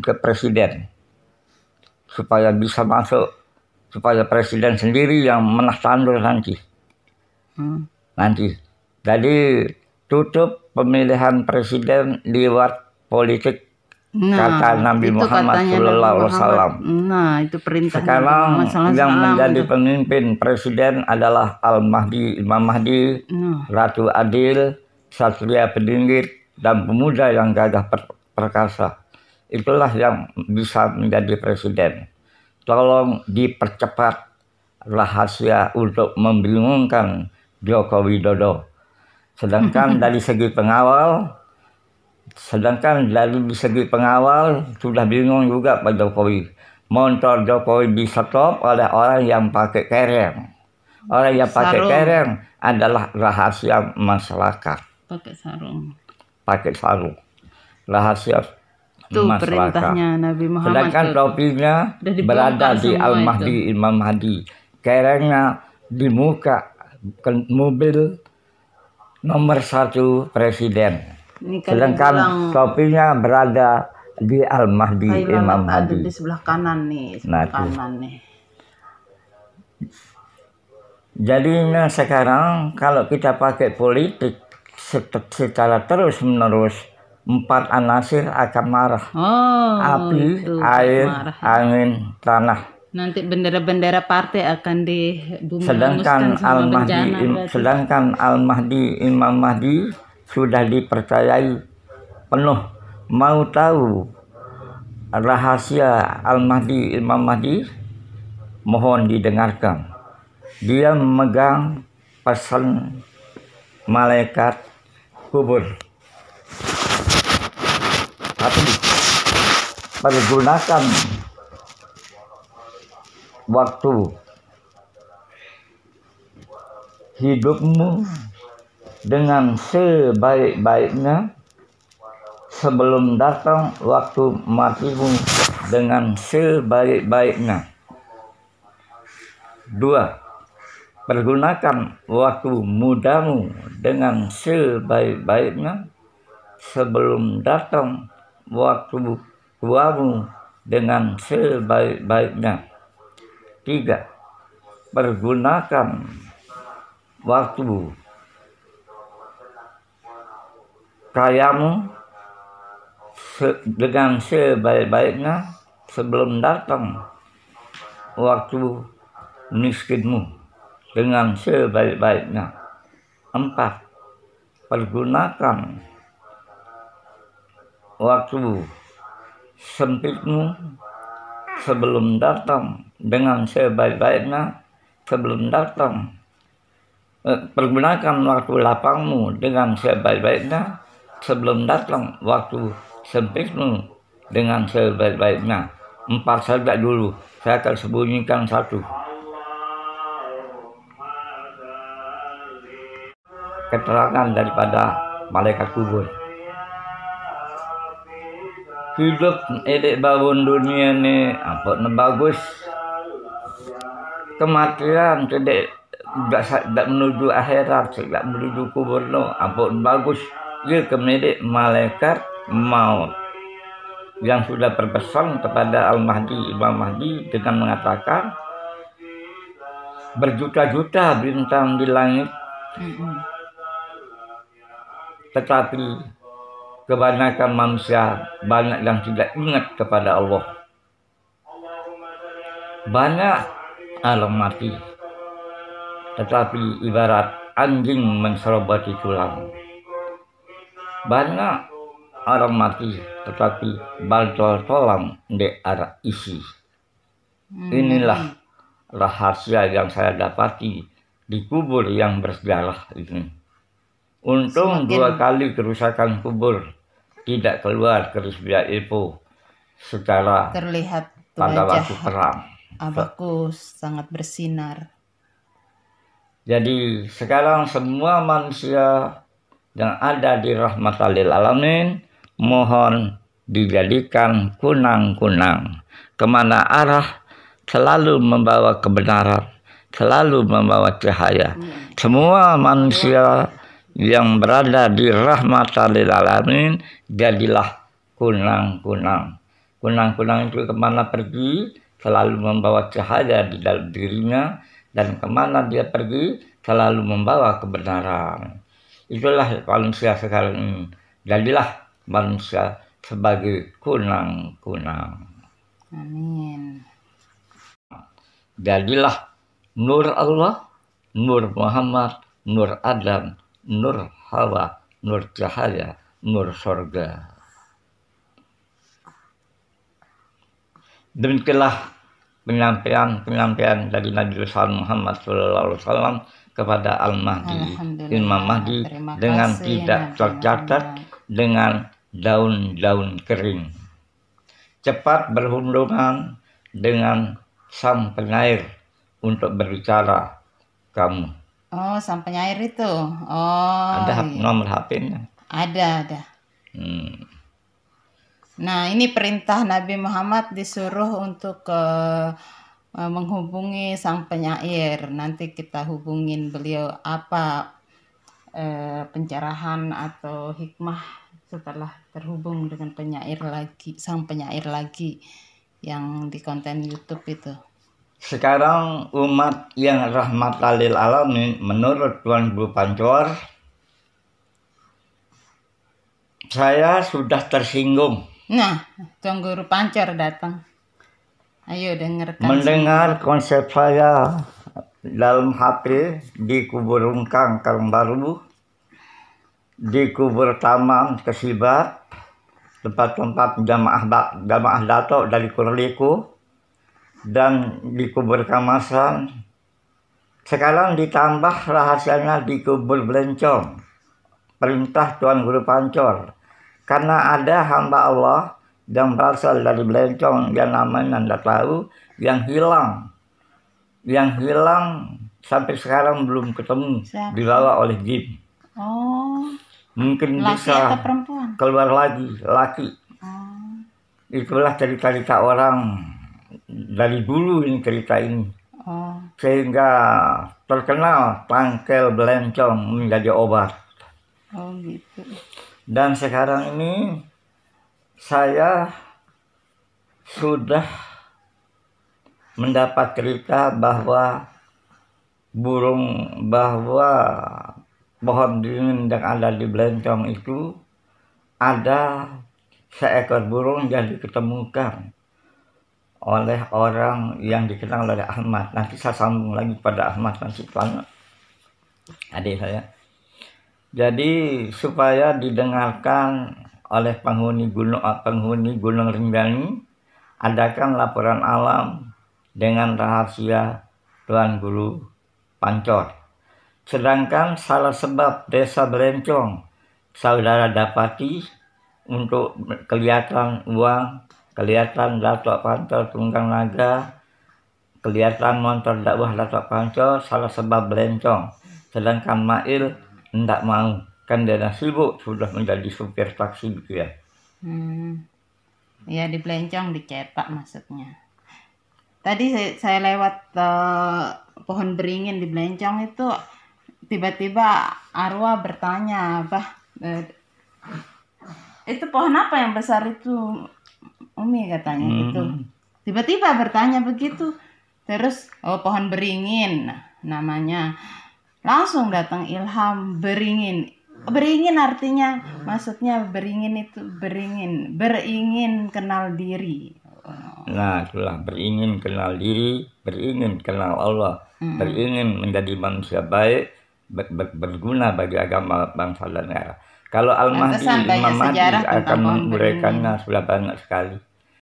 ke presiden supaya bisa masuk supaya presiden sendiri yang menasandul nanti hmm. nanti jadi tutup pemilihan presiden lewat politik Nah, kata Nabi Muhammad Shallallahu Alaihi Wasallam. Nah, itu perintah Sekarang Muhammad yang menjadi itu. pemimpin presiden adalah Al Mahdi, Imam Mahdi, nah. Ratu Adil, Satria pendingit dan pemuda yang gagah per perkasa itulah yang bisa menjadi presiden. Tolong dipercepat rahasia untuk membingungkan Joko Widodo. Sedangkan dari segi pengawal, sedangkan dari segi pengawal sudah bingung juga Pak Jokowi. Motor Jokowi bisa top oleh orang yang pakai kereng. Orang yang pakai kereng adalah rahasia masyarakat. Pakai sarung. Pakai sarung. Rahasia itu emas perintahnya raka. Nabi Muhammad sedangkan topinya berada di Al Mahdi itu. Imam Mahdi kerengnya di muka mobil nomor satu presiden sedangkan topinya berada di Al Mahdi Imam Mahdi di sebelah kanan nih nah, sebelah nah, kanan itu. nih Jadinya sekarang kalau kita pakai politik secara terus menerus empat anasir akan marah. Oh, api, itu, air, marah. angin, tanah. Nanti bendera-bendera partai akan di sedangkan Al Mahdi im, sedangkan Al Mahdi Imam Mahdi sudah dipercayai penuh mau tahu rahasia Al Mahdi Imam Mahdi mohon didengarkan dia memegang pesan malaikat kubur atau pergunakan waktu hidupmu dengan sebaik-baiknya sebelum datang waktu matimu dengan sebaik-baiknya. Dua, pergunakan waktu mudamu dengan sebaik-baiknya sebelum datang waktu luangmu dengan sebaik-baiknya. Tiga, pergunakan waktu kayamu se dengan sebaik-baiknya sebelum datang waktu miskinmu dengan sebaik-baiknya. Empat, pergunakan waktu sempitmu sebelum datang dengan sebaik-baiknya sebelum datang eh, pergunakan waktu lapangmu dengan sebaik-baiknya sebelum datang waktu sempitmu dengan sebaik-baiknya empat saja dulu saya akan sembunyikan satu keterangan daripada malaikat kubur hidup edek bawon dunia ini apa ne bagus kematian tidak tidak menuju akhirat tidak menuju kubur lo apa bagus dia ya, kemedek malaikat maut yang sudah berpesan kepada Al-Mahdi Imam Mahdi dengan mengatakan berjuta-juta bintang di langit tetapi kebanyakan manusia banyak yang tidak ingat kepada Allah. Banyak alam mati, tetapi ibarat anjing menserobati tulang. Banyak alam mati, tetapi bantol tolam di arah isi. Hmm. Inilah rahasia yang saya dapati di kubur yang bersejarah ini. Untung Semakin... dua kali kerusakan kubur tidak keluar keris biak itu secara terlihat pada waktu perang. Abaku sangat bersinar. Jadi sekarang semua manusia yang ada di rahmat rahmatalil alamin mohon dijadikan kunang-kunang kemana arah selalu membawa kebenaran selalu membawa cahaya hmm. semua manusia yang berada di rahmatan lil alamin jadilah kunang-kunang. Kunang-kunang itu kemana pergi selalu membawa cahaya di dalam dirinya dan kemana dia pergi selalu membawa kebenaran. Itulah manusia sekarang ini. Jadilah manusia sebagai kunang-kunang. Amin. Jadilah nur Allah, nur Muhammad, nur Adam, nur hawa, nur cahaya, nur sorga. Demikilah penyampaian-penyampaian dari Nabi Rasul Muhammad SAW kepada Al-Mahdi, Imam Mahdi dengan tidak tercatat dengan daun-daun kering. Cepat berhundungan dengan sang penyair untuk berbicara kamu Oh, sampai penyair itu. Oh. Ada iya. nomor HP-nya. Ada, ada. Hmm. Nah, ini perintah Nabi Muhammad disuruh untuk uh, menghubungi sang penyair. Nanti kita hubungin beliau apa uh, eh, pencerahan atau hikmah setelah terhubung dengan penyair lagi, sang penyair lagi yang di konten YouTube itu. Sekarang umat yang rahmat lil alamin menurut Tuan Bu Pancor saya sudah tersinggung. Nah, Tuan Guru Pancor datang. Ayo dengarkan. Mendengar sini. konsep saya dalam HP di kubur Rungkang Karangbaru, di kubur Taman Kesibat, tempat-tempat jamaah jamaah datuk dari Kurliku, dan dikubur kamasan. Sekarang ditambah rahasianya dikubur belencong. Perintah Tuan Guru Pancor. Karena ada hamba Allah yang berasal dari belencong yang namanya Anda tahu yang hilang. Yang hilang sampai sekarang belum ketemu Siapa? dibawa oleh jin. Oh. Mungkin laki bisa atau perempuan? keluar lagi laki. Oh. Itulah cerita-cerita orang dari dulu ini cerita ini. Oh. Sehingga terkenal pangkel belencong menjadi obat. Oh gitu. Dan sekarang ini saya sudah mendapat cerita bahwa burung bahwa pohon dingin yang ada di Belencong itu ada seekor burung yang diketemukan oleh orang yang dikenal oleh Ahmad. Nanti saya sambung lagi pada Ahmad dan Sultan. Adik saya. Jadi supaya didengarkan oleh penghuni gunung penghuni gunung Rinjani, adakan laporan alam dengan rahasia Tuan Guru Pancor. Sedangkan salah sebab desa Belencong, saudara dapati untuk kelihatan uang kelihatan Datuk Panco tunggang naga, kelihatan motor dakwah Datuk Panco salah sebab belencong, sedangkan Mail tidak mau, kan dia sibuk sudah menjadi supir taksi gitu ya. Hmm. Ya di belencong dicetak maksudnya. Tadi saya, lewat uh, pohon beringin di Belencong itu tiba-tiba arwah bertanya, "Bah, eh, itu pohon apa yang besar itu?" Umi katanya gitu. hmm. gitu. Tiba-tiba bertanya begitu. Terus oh pohon beringin nah, namanya. Langsung datang ilham beringin. Beringin artinya maksudnya beringin itu beringin, beringin kenal diri. Nah, itulah beringin kenal diri, beringin kenal Allah, hmm. beringin menjadi manusia baik, ber, ber, berguna bagi agama bangsa dan negara. Kalau Al-Mahdi, Imam Mahdi akan memberikan sudah banyak sekali.